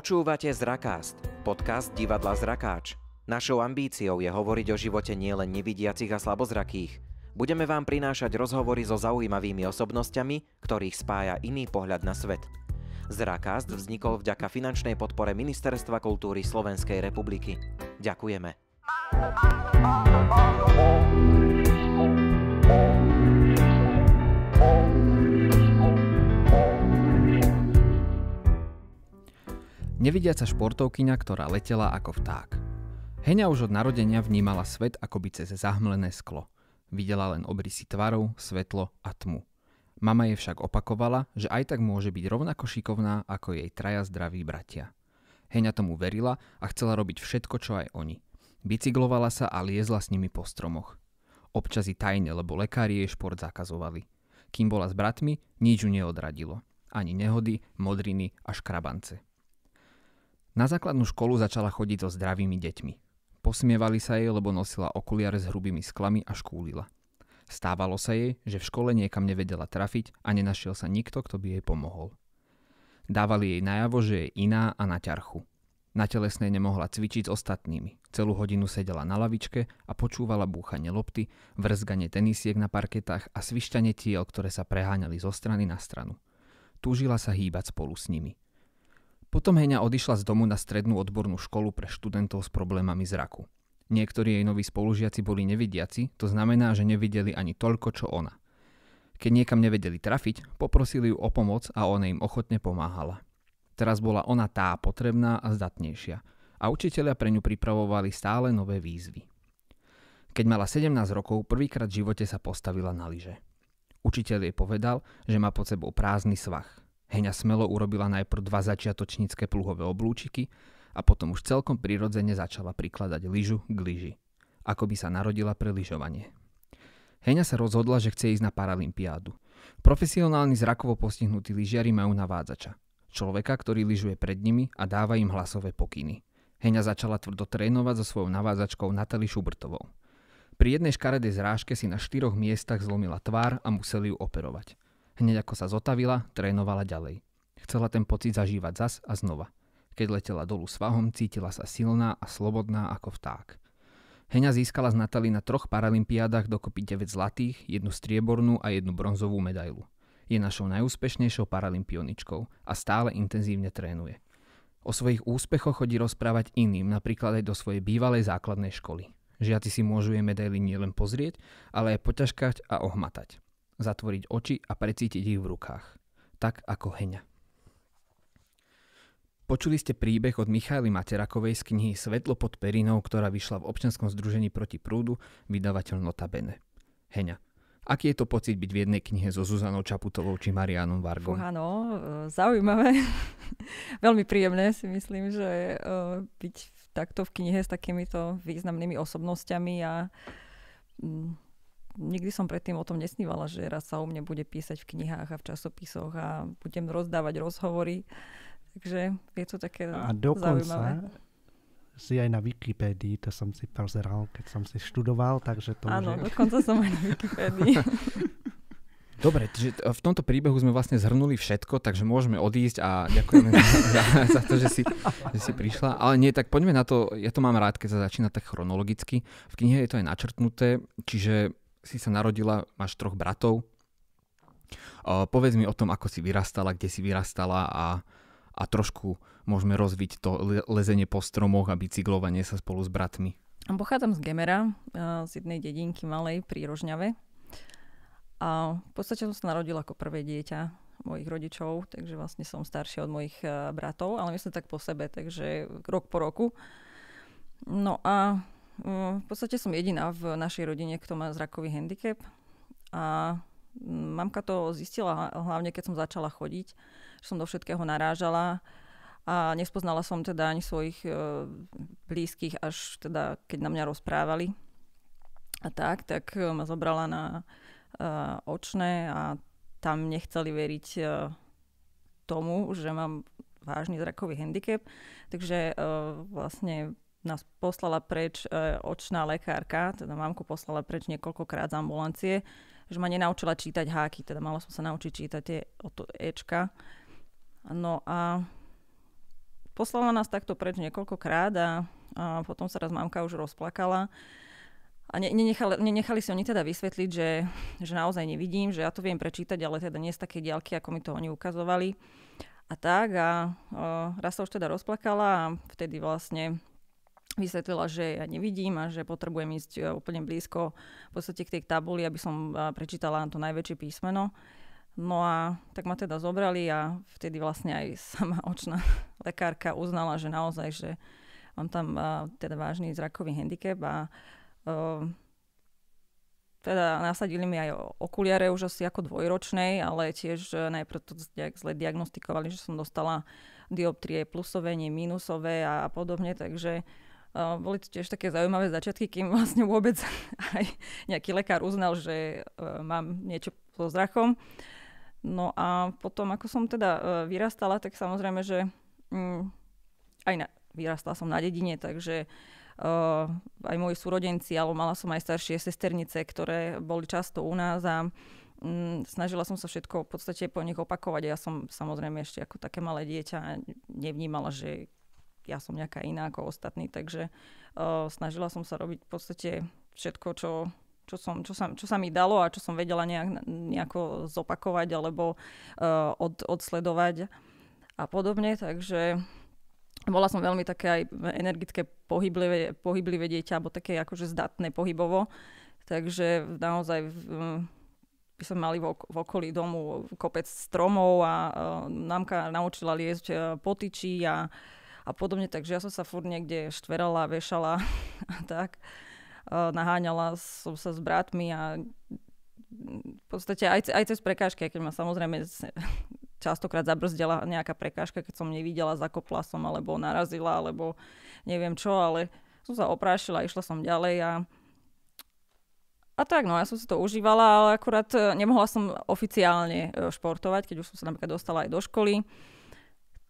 Počúvate Zrakást, podcast divadla Zrakáč. Našou ambíciou je hovoriť o živote nielen nevidiacich a slabozrakých. Budeme vám prinášať rozhovory so zaujímavými osobnosťami, ktorých spája iný pohľad na svet. Zrakást vznikol vďaka finančnej podpore Ministerstva kultúry Slovenskej republiky. Ďakujeme. nevidiaca športovkyňa, ktorá letela ako vták. Heňa už od narodenia vnímala svet akoby cez zahmlené sklo. Videla len obrysy tvarov, svetlo a tmu. Mama jej však opakovala, že aj tak môže byť rovnako šikovná ako jej traja zdraví bratia. Heňa tomu verila a chcela robiť všetko, čo aj oni. Bicyklovala sa a liezla s nimi po stromoch. Občas i tajne, lebo lekári jej šport zakazovali. Kým bola s bratmi, nič ju neodradilo. Ani nehody, modriny a škrabance. Na základnú školu začala chodiť so zdravými deťmi. Posmievali sa jej, lebo nosila okuliare s hrubými sklami a škúlila. Stávalo sa jej, že v škole niekam nevedela trafiť a nenašiel sa nikto, kto by jej pomohol. Dávali jej najavo, že je iná a na ťarchu. Na telesnej nemohla cvičiť s ostatnými. Celú hodinu sedela na lavičke a počúvala búchanie lopty, vrzganie tenisiek na parketách a svišťanie tiel, ktoré sa preháňali zo strany na stranu. Túžila sa hýbať spolu s nimi – potom Heňa odišla z domu na strednú odbornú školu pre študentov s problémami zraku. Niektorí jej noví spolužiaci boli nevidiaci, to znamená, že nevideli ani toľko, čo ona. Keď niekam nevedeli trafiť, poprosili ju o pomoc a ona im ochotne pomáhala. Teraz bola ona tá potrebná a zdatnejšia a učiteľia pre ňu pripravovali stále nové výzvy. Keď mala 17 rokov, prvýkrát v živote sa postavila na lyže. Učiteľ jej povedal, že má pod sebou prázdny svach. Heňa smelo urobila najprv dva začiatočnícke pluhové oblúčiky a potom už celkom prirodzene začala prikladať lyžu k lyži, ako by sa narodila pre lyžovanie. Heňa sa rozhodla, že chce ísť na Paralympiádu. Profesionálni zrakovo postihnutí lyžiari majú navádzača. Človeka, ktorý lyžuje pred nimi a dáva im hlasové pokyny. Heňa začala tvrdo trénovať so svojou navádzačkou Natali Šubrtovou. Pri jednej škaredej zrážke si na štyroch miestach zlomila tvár a museli ju operovať. Hneď ako sa zotavila, trénovala ďalej. Chcela ten pocit zažívať zas a znova. Keď letela dolu svahom, cítila sa silná a slobodná ako vták. Heňa získala z Natali na troch paralympiádach dokopy 9 zlatých, jednu striebornú a jednu bronzovú medailu. Je našou najúspešnejšou paralympioničkou a stále intenzívne trénuje. O svojich úspechoch chodí rozprávať iným, napríklad aj do svojej bývalej základnej školy. Žiaci si môžu jej medaily nielen pozrieť, ale aj poťažkať a ohmatať zatvoriť oči a precítiť ich v rukách. Tak ako heňa. Počuli ste príbeh od Michaly Materakovej z knihy Svetlo pod perinou, ktorá vyšla v občanskom združení proti prúdu, vydavateľ Notabene. Heňa, Aký je to pocit byť v jednej knihe so Zuzanou Čaputovou či Marianom Vargom? áno, e, zaujímavé. Veľmi príjemné si myslím, že e, byť takto v knihe s takýmito významnými osobnosťami a mm, nikdy som predtým o tom nesnívala, že raz sa o mne bude písať v knihách a v časopisoch a budem rozdávať rozhovory. Takže je to také A dokonca zaujímavé. si aj na Wikipédii, to som si pozeral, keď som si študoval, takže to Áno, je... dokonca som aj na Wikipédii. Dobre, čiže v tomto príbehu sme vlastne zhrnuli všetko, takže môžeme odísť a ďakujeme za, za to, že si, že si prišla. Ale nie, tak poďme na to, ja to mám rád, keď sa začína tak chronologicky. V knihe je to aj načrtnuté, čiže si sa narodila, máš troch bratov. Uh, povedz mi o tom, ako si vyrastala, kde si vyrastala a, a trošku môžeme rozviť to le- lezenie po stromoch a bicyklovanie sa spolu s bratmi. Pochádzam z Gemera, z jednej dedinky malej pri Rožňave. A v podstate som sa narodila ako prvé dieťa mojich rodičov, takže vlastne som staršia od mojich e, bratov, ale sme tak po sebe, takže rok po roku. No a v podstate som jediná v našej rodine, kto má zrakový handicap. A mamka to zistila hlavne, keď som začala chodiť, že som do všetkého narážala a nespoznala som teda ani svojich e, blízkych, až teda keď na mňa rozprávali. A tak, tak e, ma zobrala na e, očné a tam nechceli veriť tomu, že mám vážny zrakový handicap. Takže vlastne nás poslala preč e, očná lekárka, teda mamku poslala preč niekoľkokrát z ambulancie, že ma nenaučila čítať háky, teda mala som sa naučiť čítať tie to Ečka. No a poslala nás takto preč niekoľkokrát a, a potom sa raz mamka už rozplakala. A ne, nenechali, nenechali si oni teda vysvetliť, že, že naozaj nevidím, že ja to viem prečítať, ale teda nie z také diaľky, ako mi to oni ukazovali. A tak, a, a e, raz sa už teda rozplakala a vtedy vlastne vysvetlila, že ja nevidím a že potrebujem ísť e, úplne blízko v podstate k tej tabuli, aby som e, prečítala to najväčšie písmeno. No a tak ma teda zobrali a vtedy vlastne aj sama očná lekárka uznala, že naozaj, že mám tam a, e, teda vážny zrakový handicap a uh, teda nasadili mi aj okuliare už asi ako dvojročnej, ale tiež najprv to zle diagnostikovali, že som dostala dioptrie plusové, nie minusové a, a podobne, takže uh, boli to tiež také zaujímavé začiatky, kým vlastne vôbec aj nejaký lekár uznal, že e, mám niečo so zrachom. No a potom, ako som teda e, vyrastala, tak samozrejme, že mm, aj na, vyrastala som na dedine, takže e, aj moji súrodenci, alebo mala som aj staršie sesternice, ktoré boli často u nás a mm, snažila som sa všetko v podstate po nich opakovať. Ja som samozrejme ešte ako také malé dieťa nevnímala, že ja som nejaká iná ako ostatní, takže uh, snažila som sa robiť v podstate všetko, čo, čo, som, čo, sa, čo sa mi dalo a čo som vedela nejak, nejako zopakovať alebo uh, od, odsledovať a podobne, takže bola som veľmi také aj energické, pohyblivé, pohyblivé dieťa, alebo také akože zdatné pohybovo, takže naozaj by sme mali v, okolí domu kopec stromov a eh, námka naučila liesť uh, potičí a uh, a podobne. Takže ja som sa furt niekde štverala, vešala a tak. Naháňala som sa s bratmi a v podstate aj, aj cez prekážky, keď ma samozrejme častokrát zabrzdila nejaká prekážka, keď som nevidela, zakopla som alebo narazila, alebo neviem čo, ale som sa oprášila, išla som ďalej a a tak, no ja som si to užívala, ale akurát e, nemohla som oficiálne e, športovať, keď už som sa napríklad dostala aj do školy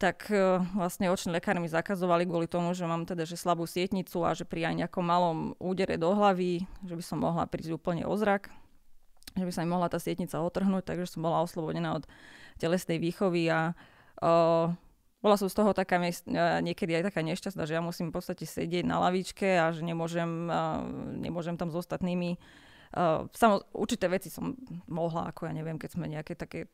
tak e, vlastne oční lekári mi zakazovali kvôli tomu, že mám teda že slabú sietnicu a že pri aj nejakom malom údere do hlavy, že by som mohla prísť úplne o zrak, že by sa mi mohla tá sietnica otrhnúť, takže som bola oslobodená od telesnej výchovy a o, e, bola som z toho taká e, niekedy aj taká nešťastná, že ja musím v podstate sedieť na lavičke a že nemôžem, nemôžem tam s ostatnými Uh, samo, určité veci som mohla, ako ja neviem, keď sme nejaké také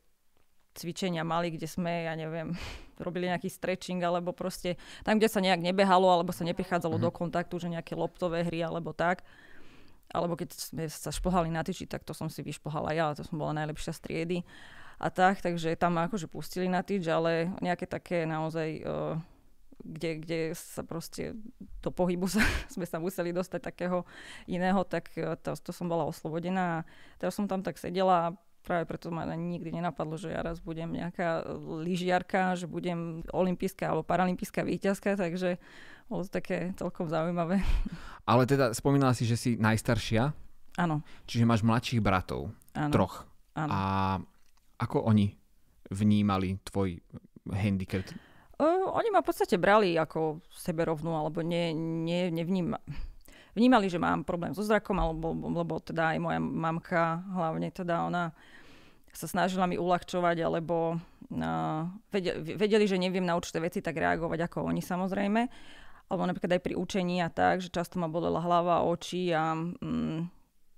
cvičenia mali, kde sme, ja neviem, robili nejaký stretching, alebo proste tam, kde sa nejak nebehalo, alebo sa neprichádzalo mm-hmm. do mhm. kontaktu, že nejaké loptové hry, alebo tak. Alebo keď sme sa šplhali na tyči, tak to som si vyšplhala ja, to som bola najlepšia z triedy a tak, takže tam ma akože pustili na tyč, ale nejaké také naozaj, uh, kde, kde sa proste do pohybu sa, sme sa museli dostať takého iného, tak e, to, to som bola oslobodená. Teraz som tam tak sedela Práve preto ma nikdy nenapadlo, že ja raz budem nejaká eh, lyžiarka, že budem olimpijská alebo paralympijská výťazka, takže bolo to také celkom zaujímavé. Ale teda spomínala si, že si najstaršia. Áno. Čiže máš mladších bratov. Áno. Troch. Áno. A ako oni vnímali tvoj handicap? Uh, oni ma v podstate brali ako seberovnú, alebo ne, ne, nevníma, vnímali, že mám problém so zrakom, alebo, lebo teda aj moja mamka, hlavne teda ona sa snažila mi uľahčovať, alebo uh, vedeli, že neviem na určité veci tak reagovať ako oni samozrejme. Alebo napríklad aj pri učení a tak, že často ma bolela hlava, oči a mm,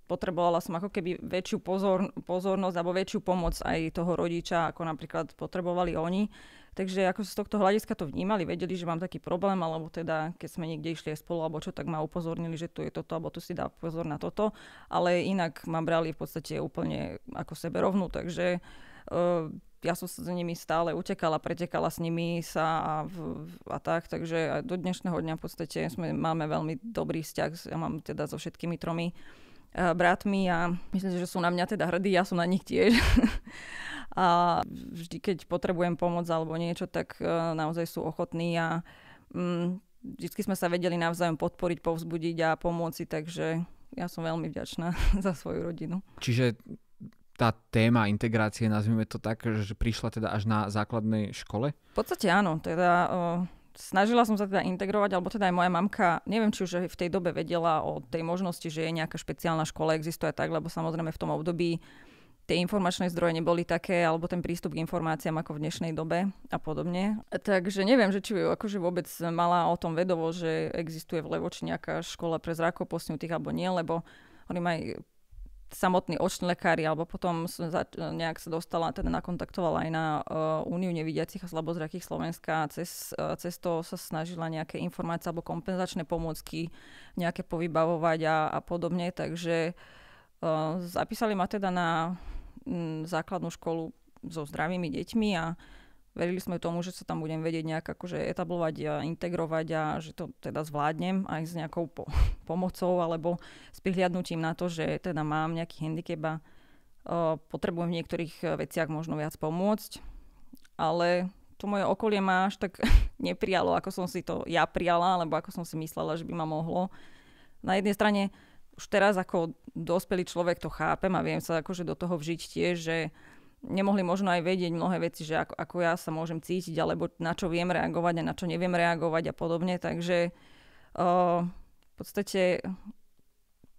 potrebovala som ako keby väčšiu pozor, pozornosť alebo väčšiu pomoc aj toho rodiča, ako napríklad potrebovali oni. Takže ako z tohto hľadiska to vnímali, vedeli, že mám taký problém, alebo teda keď sme niekde išli spolu alebo čo, tak ma upozornili, že tu je toto, alebo tu si dá pozor na toto. Ale inak ma brali v podstate úplne ako seberovnú, takže uh, ja som sa s nimi stále utekala, pretekala s nimi sa a, v, a tak, takže do dnešného dňa v podstate sme, máme veľmi dobrý vzťah, ja mám teda so všetkými tromi uh, Eh, bratmi a myslím si, že sú na mňa teda hrdí, ja som na nich tiež. a vždy, keď potrebujem pomoc alebo niečo, tak eh, naozaj sú ochotní a mm, vždy sme sa vedeli navzájom podporiť, povzbudiť a pomôcť, takže ja som veľmi vďačná za svoju rodinu. Čiže tá téma integrácie, nazvime to tak, že prišla teda až na základnej škole? V podstate áno, teda eh, snažila som sa teda integrovať, alebo teda aj moja mamka, neviem, či už v tej dobe vedela o tej možnosti, že je nejaká špeciálna škola, existuje tak, lebo samozrejme v tom období tie informačné zdroje neboli také, alebo ten prístup k informáciám ako v dnešnej dobe a podobne. Takže neviem, že či akože vôbec mala o tom vedovo, že existuje v Levoči nejaká škola pre zrakov alebo nie, lebo oni aj samotní oční lekári, alebo potom som za, nejak sa dostala, teda nakontaktovala aj na uh, Úniu nevidiacich a slabozrakých Slovenska a cez, uh, cez to sa snažila nejaké informácie alebo kompenzačné pomôcky nejaké povybavovať a, a podobne, takže uh, zapísali ma teda na m, mm, základnú školu so zdravými deťmi a uh, Verili sme tomu, že sa tam budem vedieť nejak akože etablovať a integrovať a že to teda zvládnem aj s nejakou po- pomocou alebo s prihliadnutím na to, že teda mám nejaký handicap a uh, potrebujem v niektorých e, veciach možno viac pomôcť. Ale to moje okolie ma až tak neprijalo, ako som si to ja prijala, alebo ako som si myslela, že by ma mohlo. Na jednej strane už teraz ako dospelý človek to chápem a viem sa akože do toho vžiť tiež, že nemohli možno aj vedieť mnohé veci, že ako, ako ja sa môžem cítiť, alebo na čo viem reagovať a na čo neviem reagovať a podobne. Takže uh, v podstate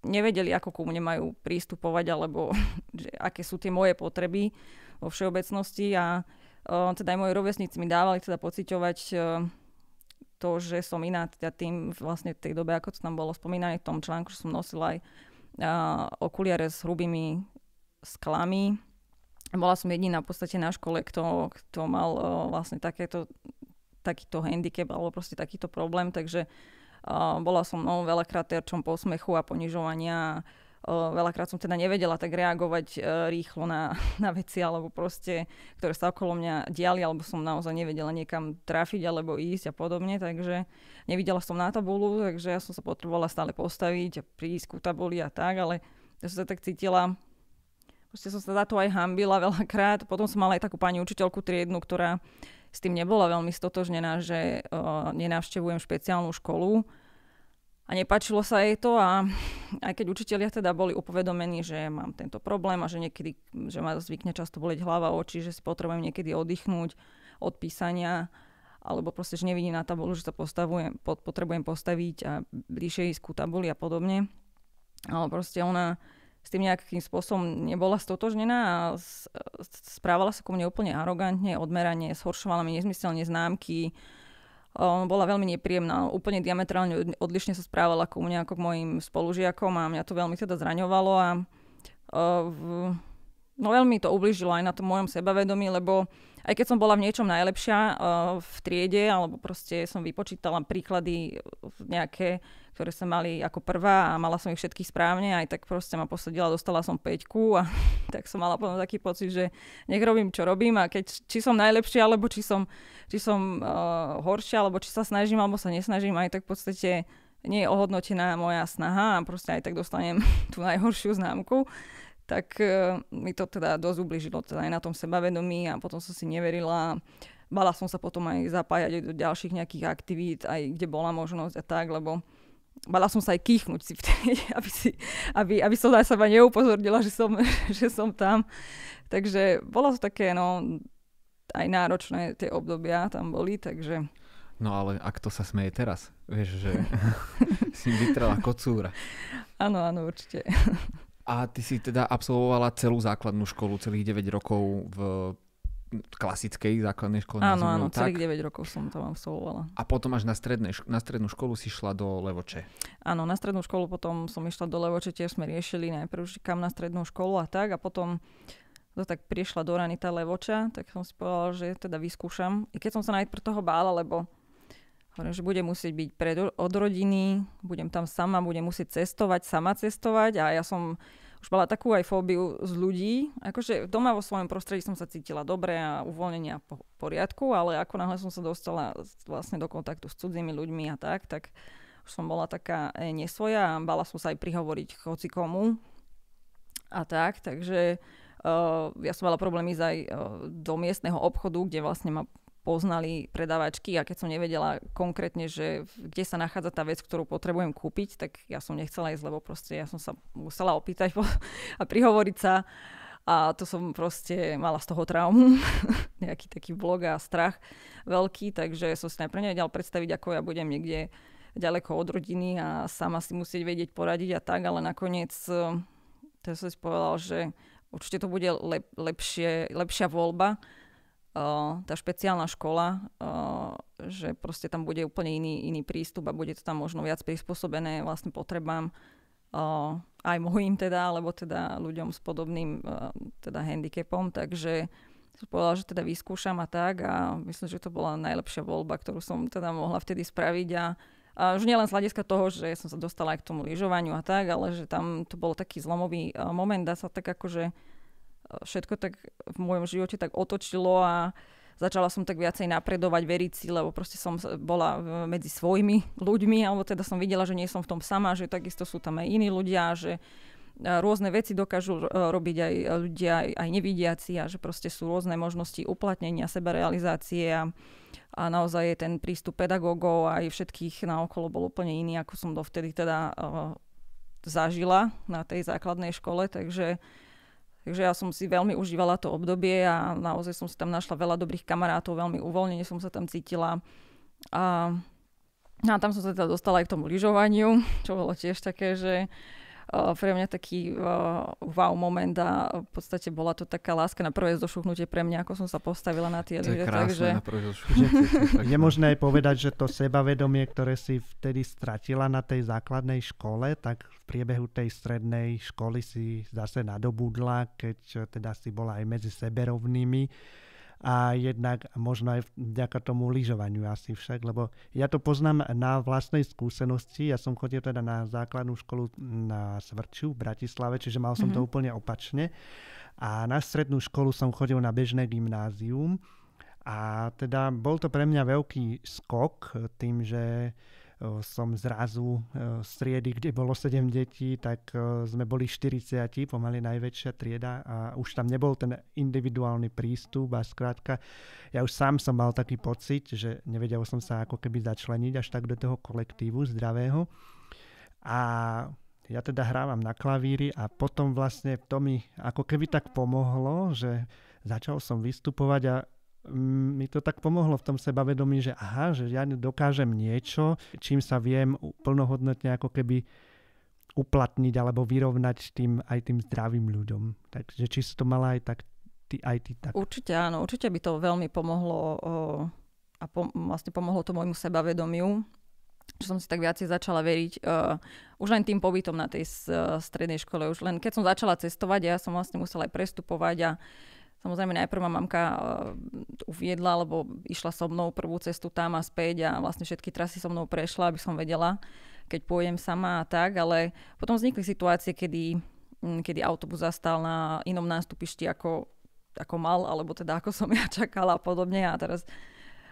nevedeli, ako ku mne majú prístupovať, alebo že, aké sú tie moje potreby vo všeobecnosti. A uh, teda aj moji rovesníci mi dávali teda pociťovať uh, to, že som iná teda tým vlastne v tej dobe, ako to tam bolo spomínané v tom článku, že som nosila aj uh, okuliare s hrubými sklami, bola som jediná v podstate na škole, kto, kto mal uh, vlastne takéto, takýto handicap alebo proste takýto problém, takže uh, bola som no, veľakrát terčom posmechu a ponižovania. Uh, veľakrát som teda nevedela tak reagovať uh, rýchlo na, na veci alebo proste, ktoré sa okolo mňa diali, alebo som naozaj nevedela niekam trafiť alebo ísť a podobne, takže nevidela som na tabulu, takže ja som sa potrebovala stále postaviť a prísť ku tabuli a tak, ale ja som sa tak cítila Proste som sa za to aj hambila veľakrát. Potom som mala aj takú pani učiteľku triednu, ktorá s tým nebola veľmi stotožnená, že uh, nenavštevujem špeciálnu školu. A nepačilo sa jej to a aj keď učitelia teda boli upovedomení, že mám tento problém a že niekedy, že ma zvykne často boleť hlava, oči, že si potrebujem niekedy oddychnúť od písania, alebo proste, že nevidím na tabulu, že sa postavujem, potrebujem postaviť a bližšie ísť ku tabuli a podobne. Ale proste ona s tým nejakým spôsobom nebola stotožnená a e, správala sa ku mne úplne arogantne, odmeranie, zhoršovala mi nezmyselne známky, bola veľmi nepríjemná, úplne diametrálne odlišne sa správala ku mne ako k mojim spolužiakom a mňa to veľmi teda zraňovalo a e, no veľmi to ubližilo aj na tom mojom sebavedomí, lebo aj keď som bola v niečom najlepšia eh, v triede, alebo proste som vypočítala príklady eh, nejaké, ktoré sa mali ako prvá a mala som ich všetkých správne, aj tak proste ma posadila, dostala som peťku a tak som mala potom taký pocit, že nech robím, čo robím a keď, či som najlepšia, alebo či som, či som uh, horšia, alebo či sa snažím, alebo sa nesnažím, aj tak v podstate nie je ohodnotená moja snaha a proste aj tak dostanem tú najhoršiu známku tak e, mi to teda dosť ubližilo teda aj na tom sebavedomí a potom som si neverila. Bala som sa potom aj zapájať aj do ďalších nejakých aktivít, aj kde bola možnosť a tak, lebo bala som sa aj kýchnúť si vtedy, aby, si, aby, aby som aj seba neupozornila, že som, že som tam. Takže bolo to také, no, aj náročné tie obdobia tam boli, takže... No ale ak to sa smeje teraz, vieš, že si vytrela kocúra. Áno, áno, určite. A ty si teda absolvovala celú základnú školu, celých 9 rokov v klasickej základnej škole. Áno, áno, tak. celých 9 rokov som tam absolvovala. A potom až na, stredné, na strednú školu si šla do Levoče. Áno, na strednú školu potom som išla do Levoče, tiež sme riešili najprv, kam na strednú školu a tak. A potom to tak prišla do rany tá Levoča, tak som si povedala, že teda vyskúšam. I keď som sa najprv toho bála, lebo že budem musieť byť pred, od rodiny, budem tam sama, budem musieť cestovať, sama cestovať a ja som už mala takú aj fóbiu z ľudí. Akože doma vo svojom prostredí som sa cítila dobre a uvoľnenia po poriadku, ale ako náhle som sa dostala vlastne do kontaktu s cudzími ľuďmi a tak, tak už som bola taká e, nesvoja a bala som sa aj prihovoriť hoci komu a tak, takže uh, ja som mala problémy ísť aj uh, do miestneho obchodu, kde vlastne ma poznali predávačky a keď som nevedela konkrétne, že kde sa nachádza tá vec, ktorú potrebujem kúpiť, tak ja som nechcela ísť, lebo proste ja som sa musela opýtať a prihovoriť sa a to som proste mala z toho traumu, nejaký taký blog a strach veľký, takže som si najprv nevedela predstaviť, ako ja budem niekde ďaleko od rodiny a sama si musieť vedieť poradiť a tak, ale nakoniec eh, to som si povedal, že určite to bude lep, lepšie, lepšia voľba, tá špeciálna škola, že proste tam bude úplne iný, iný prístup a bude to tam možno viac prispôsobené vlastným potrebám aj mojim teda, alebo teda ľuďom s podobným teda handicapom, takže som povedala, že teda vyskúšam a tak a myslím, že to bola najlepšia voľba, ktorú som teda mohla vtedy spraviť a a už nielen z hľadiska toho, že som sa dostala aj k tomu lyžovaniu a tak, ale že tam to bol taký zlomový moment, dá sa tak akože všetko tak v mojom živote tak otočilo a začala som tak viacej napredovať, veriť si, lebo proste som bola medzi svojimi ľuďmi, alebo teda som videla, že nie som v tom sama, že takisto sú tam aj iní ľudia, že e, rôzne veci dokážu robiť aj ľudia, aj nevidiaci a že proste sú rôzne možnosti uplatnenia, sebarealizácie a, a naozaj ten prístup pedagógov aj všetkých naokolo bol úplne iný, ako som dovtedy teda uh, zažila na tej základnej škole, takže uh, Takže ja som si veľmi užívala to obdobie a naozaj som si tam našla veľa dobrých kamarátov, veľmi uvoľnenie som sa tam cítila. A, no a tam som sa teda dostala aj k tomu lyžovaniu, čo bolo tiež také, že Eh, pre mňa taký eh, wow moment a v podstate bola to taká láska na prvé zošuchnutie pre mňa, ako som sa postavila na tie to ľudia. takže... na Je možné aj povedať, že to sebavedomie, ktoré si vtedy stratila na tej základnej škole, tak v priebehu tej strednej školy si zase nadobudla, keď eh, teda si bola aj medzi seberovnými a jednak možno aj vďaka tomu lyžovaniu asi však, lebo ja to poznám na vlastnej skúsenosti. Ja som chodil teda na základnú školu na Svrču v Bratislave, čiže mal som mm-hmm. to mhm. úplne opačne. A na strednú školu som chodil na bežné gymnázium a teda bol to pre mňa veľký skok tým, že Eh, som zrazu z eh, triedy, kde bolo 7 detí, tak eh, sme boli 40, pomaly najväčšia trieda a už tam nebol ten individuálny prístup a skrátka ja už sám som mal taký pocit, že nevedel som sa ako keby začleniť až tak do toho kolektívu zdravého. A ja teda hrávam na klavíri a potom vlastne to mi ako keby tak pomohlo, že začal som vystupovať a mi to tak pomohlo v tom sebavedomí, že aha, že ja dokážem niečo, čím sa viem plnohodnotne ako keby uplatniť alebo vyrovnať tým, aj tým zdravým ľuďom. Takže či si to mala aj tak, ty, aj ty tak? Určite áno, určite by to veľmi pomohlo o, a po, vlastne pomohlo to môjmu sebavedomiu, že som si tak viacej začala veriť uh, už len tým pobytom na tej uh, strednej škole. Už len keď som začala cestovať, ja som vlastne musela aj prestupovať a uh, Samozrejme, najprv ma mamka eh, uviedla, lebo išla so mnou prvú cestu tam a späť a vlastne všetky trasy so mnou prešla, aby som vedela, keď pôjdem sama a tak, ale potom vznikli situácie, kedy, mm, kedy autobus zastal na inom nástupišti, ako, ako mal, alebo teda ako som ja čakala a podobne a teraz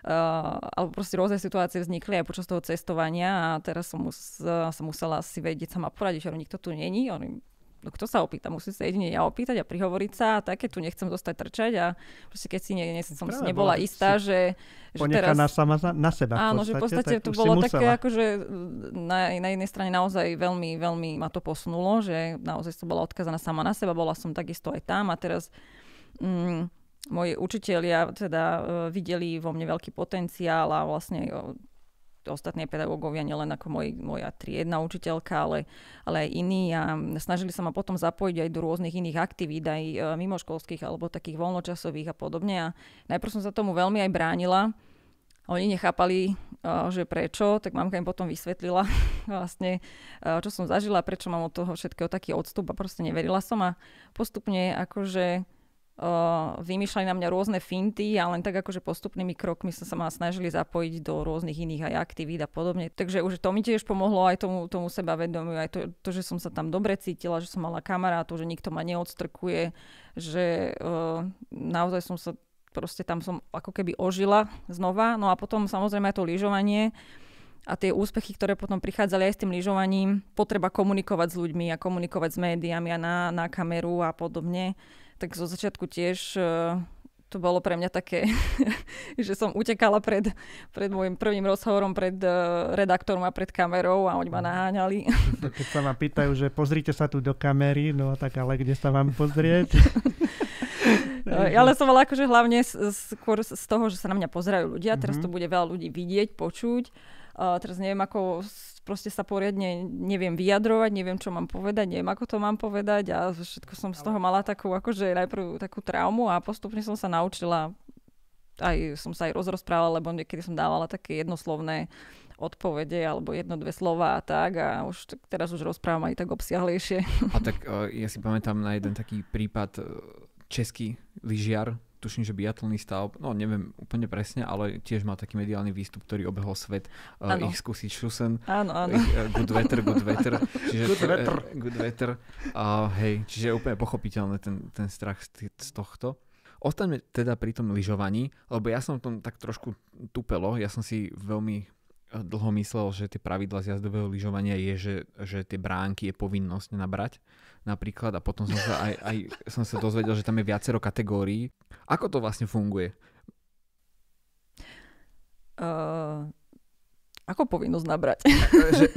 Uh, alebo proste rôzne situácie vznikli aj počas toho cestovania a teraz som, mus, som musela si vedieť sama poradiť, že nikto tu není, oni no kto sa opýta, musí sa jedine ja opýtať a prihovoriť sa a také tu nechcem zostať trčať a proste keď si nie, nie som si nebola istá, že, že teraz... Na, sama, na seba Áno, v podstate, že v podstate tu bolo také akože na, na jednej strane naozaj veľmi, veľmi ma to posunulo, že naozaj som bola odkazaná sama na seba, bola som takisto aj tam a teraz mm, moji učitelia teda e, videli vo mne veľký potenciál a vlastne e, ostatní pedagógovia, nielen ako moj, moja triedna učiteľka, ale, ale aj iní a snažili sa ma potom zapojiť aj do rôznych iných aktivít, aj e, mimoškolských alebo takých voľnočasových a podobne. A najprv som sa tomu veľmi aj bránila. Oni nechápali, e, že prečo, tak mamka im potom vysvetlila vlastne, e, čo som zažila, prečo mám od toho všetkého taký odstup a proste neverila som a postupne akože vymýšľali na mňa rôzne finty a len tak akože postupnými krokmi som sa ma snažili zapojiť do rôznych iných aj aktivít a podobne. Takže už to mi tiež pomohlo aj tomu, tomu sebavedomiu, aj to, to, že som sa tam dobre cítila, že som mala kamarátu, že nikto ma neodstrkuje, že uh, naozaj som sa proste tam som ako keby ožila znova. No a potom samozrejme aj to lyžovanie a tie úspechy, ktoré potom prichádzali aj s tým lyžovaním, potreba komunikovať s ľuďmi a komunikovať s médiami a na, na kameru a podobne tak zo začiatku tiež e, to bolo pre mňa také, že som utekala pred, pred môjim prvým rozhovorom pred e, redaktorom a pred kamerou a oni ma mhm. naháňali. No, keď sa ma pýtajú, že pozrite sa tu do kamery, no tak ale kde sa vám pozrieť? E, ale som bola akože hlavne skôr z toho, že sa na mňa pozerajú ľudia, teraz mhm. to bude veľa ľudí vidieť, počuť. Uh, teraz neviem, ako proste sa poriadne neviem vyjadrovať, neviem, čo mám povedať, neviem, ako to mám povedať a všetko som z toho mala takú, akože najprv takú traumu a postupne som sa naučila, aj som sa aj rozrozprávala, lebo niekedy som dávala také jednoslovné odpovede alebo jedno, dve slova a tak a už teraz už rozprávam aj tak obsiahlejšie. A tak eh, ja si pamätám na jeden taký prípad eh, český lyžiar, tuším, že biatlonista, no neviem úplne presne, ale tiež má taký mediálny výstup, ktorý obehol svet. Ano. Eh, uh, ich skúsiť Šusen. Áno, áno. Uh, good weather, good weather. Čiže, good eh, weather. Good weather. Uh, hej, čiže je úplne pochopiteľné ten, ten strach z, z tohto. Ostaňme teda pri tom lyžovaní, lebo ja som v tom tak trošku tupelo, ja som si veľmi dlho myslel, že tie pravidla z jazdového lyžovania je, že, že tie bránky je povinnosť nabrať napríklad a potom som sa aj, aj som sa dozvedel, že tam je viacero kategórií. Ako to vlastne funguje? Uh, ako povinnosť nabrať? že,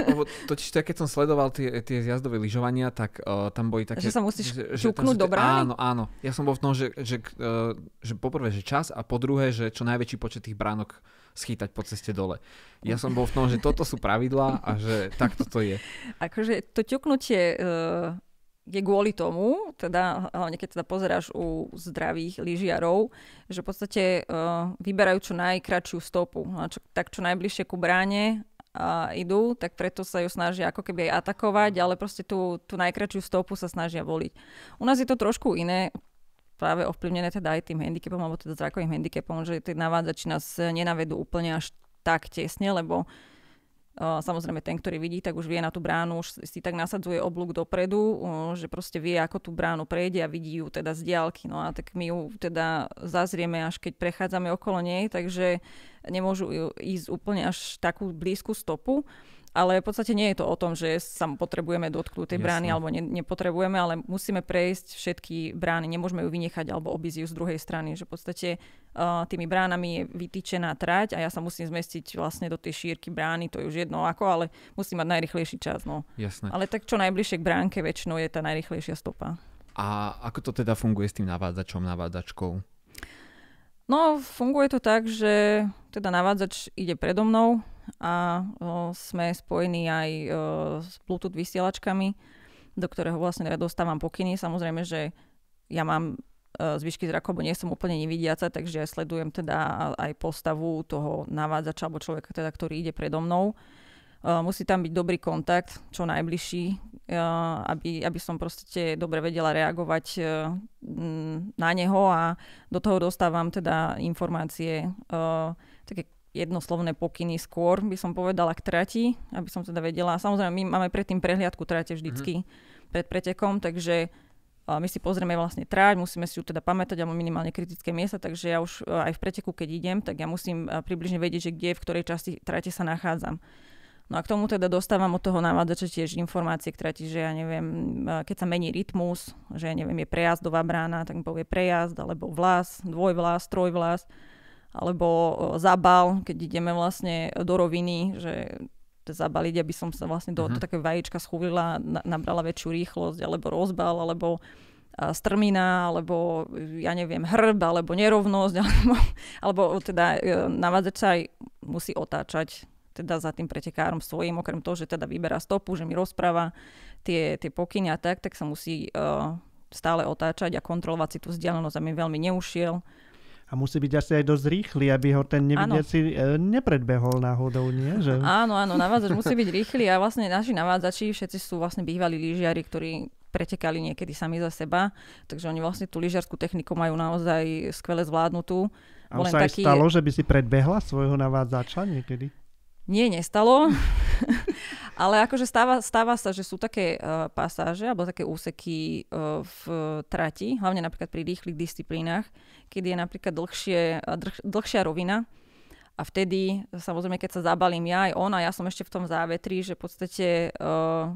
totiž to, keď som sledoval tie, tie zjazdové lyžovania, tak uh, tam boli také... Že sa musíš čuknúť do brány? Áno, áno. Ja som bol v tom, že, že, uh, že poprvé, že čas a po druhé, že čo najväčší počet tých bránok Schýtať po ceste dole. Ja som bol v tom, že toto sú pravidlá a že takto to je. Akože to ťuknutie uh, je kvôli tomu, teda, hlavne keď teda pozeráš u zdravých lyžiarov, že v podstate uh, vyberajú čo najkračšiu stopu, no čo, tak čo najbližšie ku bráne a idú, tak preto sa ju snažia ako keby aj atakovať, ale proste tú, tú najkračšiu stopu sa snažia voliť. U nás je to trošku iné, práve ovplyvnené teda aj tým handicapom, alebo teda zrakovým handicapom, že tie navádzači nás eh, nenavedú úplne až tak tesne, lebo eh, Samozrejme, ten, ktorý vidí, tak už vie na tú bránu, už si tak nasadzuje oblúk dopredu, eh, že proste vie, ako tú bránu prejde a vidí ju teda z diálky. No a tak my ju teda zazrieme, až keď prechádzame okolo nej, takže nemôžu ísť úplne až takú blízku stopu. Uh, ale v podstate nie je to o tom, že sa potrebujeme dotknúť tej Jasne. brány alebo ne, nepotrebujeme, ale musíme prejsť všetky brány, nemôžeme ju vynechať alebo obísť ju z druhej strany, že v podstate uh, tými bránami je vytýčená trať a ja sa musím zmestiť vlastne do tej šírky brány, to je už jedno ako, ale musím mať najrychlejší čas. No. Jasne. Ale tak čo najbližšie k bránke väčšinou je tá najrychlejšia stopa. A ako to teda funguje s tým navádzačom, navádzačkou? No, funguje to tak, že teda navádzač ide predo mnou a o, sme spojení aj o, s Bluetooth vysielačkami, do ktorého vlastne ja teda dostávam pokyny. Samozrejme, že ja mám e, zvyšky zraku, lebo nie som úplne nevidiaca, takže ja sledujem teda aj postavu toho navádzača alebo človeka, teda, ktorý ide predo mnou. Eh, musí tam byť dobrý kontakt, čo najbližší, eh, aby, aby som proste dobre vedela reagovať eh, mm, na neho a do toho dostávam teda informácie, také jednoslovné pokyny skôr, by som povedala, k trati, aby som teda vedela. Samozrejme, my máme predtým prehliadku trate vždycky mm-hmm. pred pretekom, takže my si pozrieme vlastne tráť, musíme si ju teda pamätať alebo minimálne kritické miesta, takže ja už aj v preteku, keď idem, tak ja musím približne vedieť, že kde, v ktorej časti tráte sa nachádzam. No a k tomu teda dostávam od toho navádzača tiež informácie, ktorá ti, že ja neviem, e, keď sa mení rytmus, že ja neviem, je prejazdová brána, tak mi povie prejazd, alebo vlas, dvojvlas, trojvlas, alebo e, zabal, keď ideme vlastne do roviny, že teda zabaliť, aby som sa vlastne do, uh-huh. Mhm. do také vajíčka schúlila, na, nabrala väčšiu rýchlosť, alebo rozbal, alebo e, strmina, alebo ja neviem, hrb, alebo nerovnosť, alebo, alebo teda navádzač sa aj musí otáčať teda za tým pretekárom svojím, okrem toho, že teda vyberá stopu, že mi rozpráva tie, tie pokyny a tak, tak sa musí uh, stále otáčať a kontrolovať si tú vzdialenosť, aby veľmi neušiel. A musí byť asi aj dosť rýchly, aby ho ten nevidiaci ano. Eh, nepredbehol náhodou, nie? Že... Áno, áno, navádzač musí byť rýchly a vlastne naši navádzači všetci sú vlastne bývalí lyžiari, ktorí pretekali niekedy sami za seba, takže oni vlastne tú lyžiarskú techniku majú naozaj skvele zvládnutú. A už sa aj taký... stalo, že by si predbehla svojho navádzača niekedy? Nie, nestalo. Ale akože stáva, stáva sa, že sú také uh, pasáže alebo také úseky uh, v trati, hlavne napríklad pri rýchlych disciplínach, kedy je napríklad dlhšie, e, drž, dlhšia rovina a vtedy, samozrejme, keď sa zabalím ja aj ona, ja som ešte v tom závetri, že v podstate uh,